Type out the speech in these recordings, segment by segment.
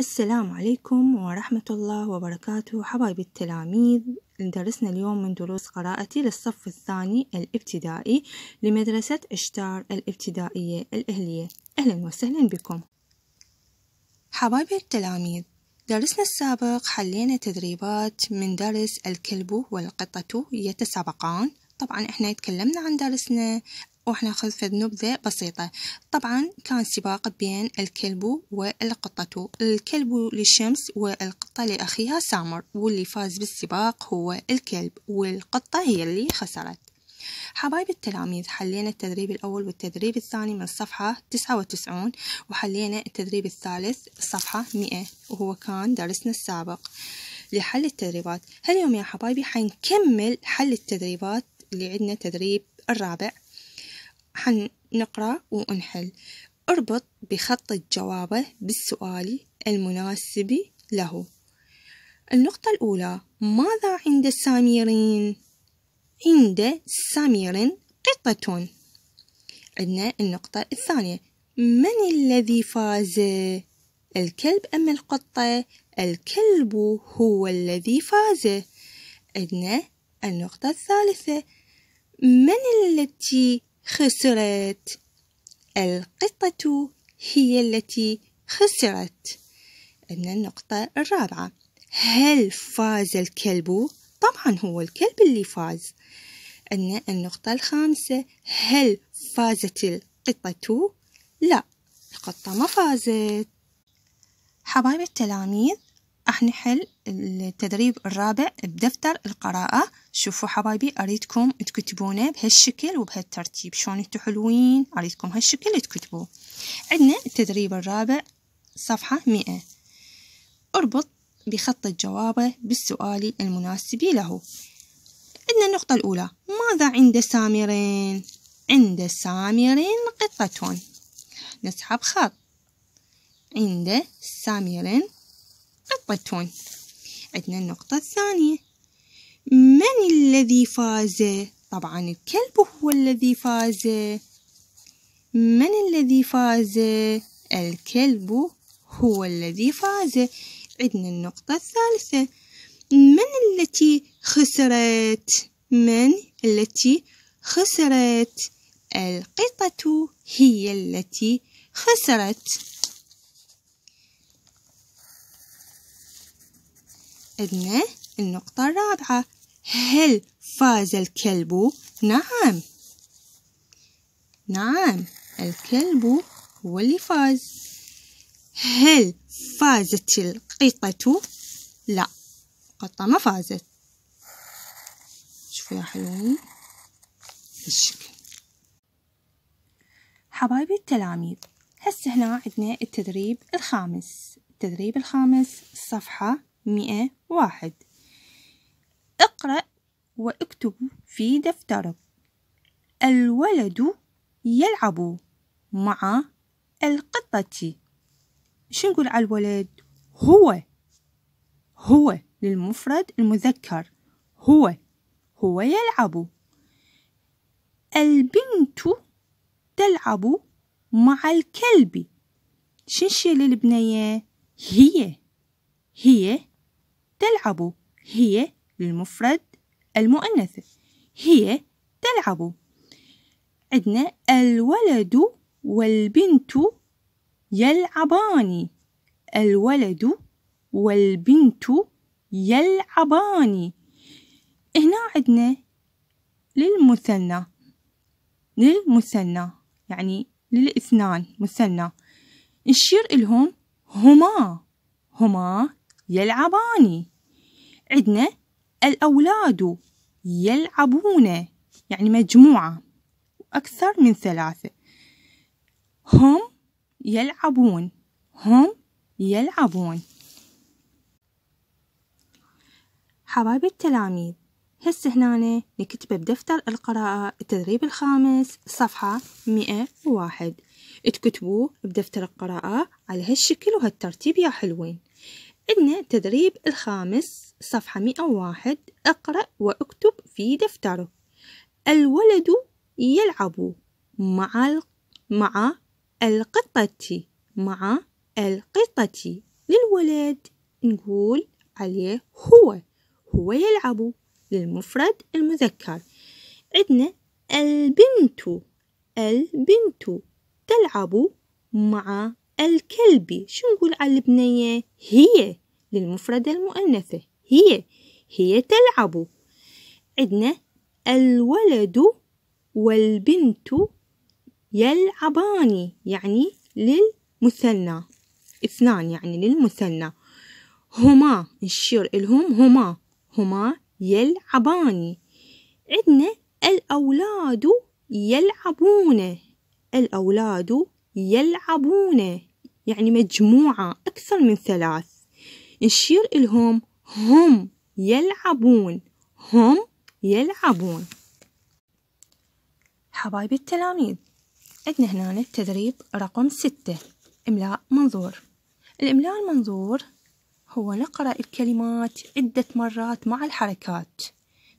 السلام عليكم ورحمة الله وبركاته حبايب التلاميذ درسنا اليوم من دروس قراءتي للصف الثاني الابتدائي لمدرسة اشتار الابتدائية الأهلية أهلا وسهلا بكم حبايب التلاميذ درسنا السابق حلينا تدريبات من درس الكلب والقطة يتسابقان طبعا احنا تكلمنا عن درسنا وحناخذ فد نبذة بسيطة طبعا كان سباق بين الكلب والقطة الكلب للشمس والقطة لأخيها سامر واللي فاز بالسباق هو الكلب والقطة هي اللي خسرت حبايب التلاميذ حلينا التدريب الأول والتدريب الثاني من صفحة تسعة وتسعون وحلينا التدريب الثالث صفحة مئة وهو كان درسنا السابق لحل التدريبات هاليوم يا حبايبي حنكمل حل التدريبات اللي عندنا تدريب الرابع حنقرأ ونحل اربط بخط الجوابة بالسؤال المناسب له النقطة الأولى ماذا عند السامرين؟ عند سامير قطة عندنا النقطة الثانية من الذي فاز؟ الكلب أم القطة؟ الكلب هو الذي فاز عندنا النقطة الثالثة من التي خسرت القطة هي التي خسرت إن النقطة الرابعة هل فاز الكلب؟ طبعا هو الكلب اللي فاز أن النقطة الخامسة هل فازت القطة؟ لا القطة ما فازت حبايب التلاميذ راح نحل التدريب الرابع بدفتر القراءة شوفوا حبايبي أريدكم تكتبونه بهالشكل وبهالترتيب شلون انتو حلوين أريدكم هالشكل تكتبوه عندنا التدريب الرابع صفحة مئة اربط بخط الجواب بالسؤال المناسب له عندنا النقطة الأولى ماذا عند سامرين؟ عند سامرين قطة نسحب خط عند سامرين نقطة عندنا النقطة الثانية من الذي فاز طبعا الكلب هو الذي فاز من الذي فاز الكلب هو الذي فاز عندنا النقطة الثالثة من التي خسرت من التي خسرت القطة هي التي خسرت عندنا النقطة الرابعة هل فاز الكلب؟ نعم نعم الكلب هو اللي فاز هل فازت القطة؟ لا القطة ما فازت شوفوا يا حلوين الشكل حبايبي التلاميذ هسه هنا عندنا التدريب الخامس التدريب الخامس الصفحة مئة واحد اقرأ واكتب في دفترك الولد يلعب مع القطة شو نقول على الولد هو هو للمفرد المذكر هو هو يلعب البنت تلعب مع الكلب شنشي للبنية هي هي تلعب هي للمفرد المؤنث هي تلعب عندنا الولد والبنت يلعبان الولد والبنت يلعبان هنا عندنا للمثنى للمثنى يعني للاثنان مثنى نشير إلهم هما هما يلعبان عندنا الأولاد يلعبون يعني مجموعة أكثر من ثلاثة هم يلعبون هم يلعبون حبايب التلاميذ هسه هنا نكتبه بدفتر القراءة التدريب الخامس صفحة مئة وواحد تكتبوه بدفتر القراءة على هالشكل وهالترتيب يا حلوين عندنا التدريب الخامس صفحة مئة اقرأ واكتب في دفتره الولد يلعب مع مع القطة مع القطة للولد نقول عليه هو هو يلعب للمفرد المذكر عندنا البنت البنت تلعب مع الكلب شو نقول على البنية هي للمفردة المؤنثة هي هي تلعب عندنا الولد والبنت يلعبان يعني للمثنى اثنان يعني للمثنى هما نشير إلهم هما هما يلعبان عندنا الأولاد يلعبون الأولاد يلعبون يعني مجموعة أكثر من ثلاث نشير إلهم هم يلعبون هم يلعبون حبايب التلاميذ عندنا هنا التدريب رقم ستة إملاء منظور الإملاء المنظور هو نقرأ الكلمات عدة مرات مع الحركات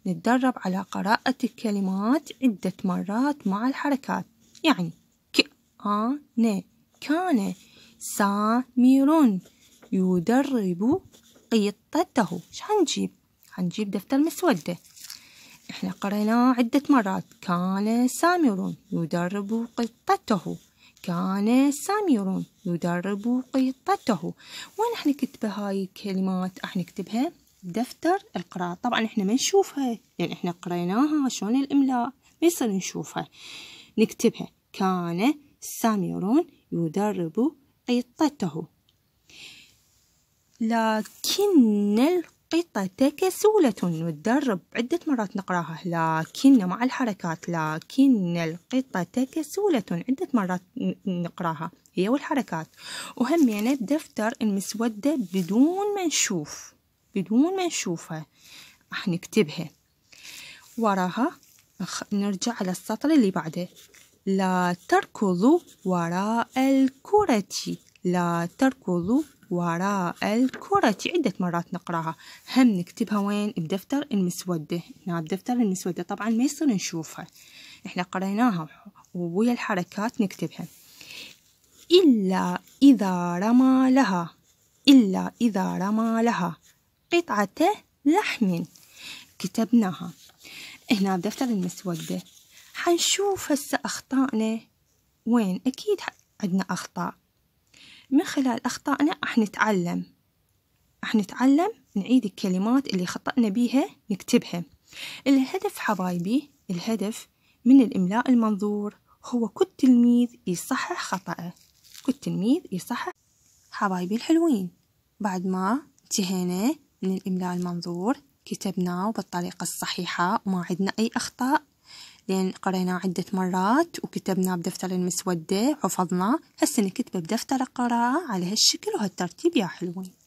نتدرب على قراءة الكلمات عدة مرات مع الحركات يعني ن كان سامر يدرب قطته إيش حنجيب حنجيب دفتر مسودة إحنا قريناه عدة مرات كان سامر يدرب قطته كان سامر يدرب قطته وين احنا نكتبها هاي الكلمات احنا نكتبها دفتر القراءة طبعا احنا ما نشوفها لان احنا قريناها شلون الاملاء ما يصير نشوفها نكتبها كان سامر يدرب قطته لكن القطة كسولة والدرب عدة مرات نقراها لكن مع الحركات لكن القطة كسولة عدة مرات نقراها هي والحركات وهمينا يعني الدفتر المسودة بدون ما نشوف بدون ما نشوفها راح نكتبها وراها نرجع على السطر اللي بعده لا تركضوا وراء الكرة لا تركضوا وراء الكرة عدة مرات نقراها هم نكتبها وين بدفتر المسودة هنا بدفتر المسودة طبعا ما يصير نشوفها احنا قريناها ويا الحركات نكتبها إلا إذا رمى لها إلا إذا رمى لها قطعة لحم كتبناها هنا بدفتر المسودة حنشوف هسه أخطائنا وين أكيد عندنا أخطاء من خلال أخطائنا راح نتعلم راح نتعلم نعيد الكلمات اللي خطأنا بيها نكتبها الهدف حبايبي الهدف من الإملاء المنظور هو كل تلميذ يصحح خطأه كل تلميذ يصحح حبايبي الحلوين بعد ما انتهينا من الإملاء المنظور كتبناه بالطريقة الصحيحة وما عندنا أي أخطاء لأن قريناه عدة مرات وكتبناه بدفتر المسودة حفظناه هسه نكتبه بدفتر القراءة على هالشكل وهالترتيب يا حلوين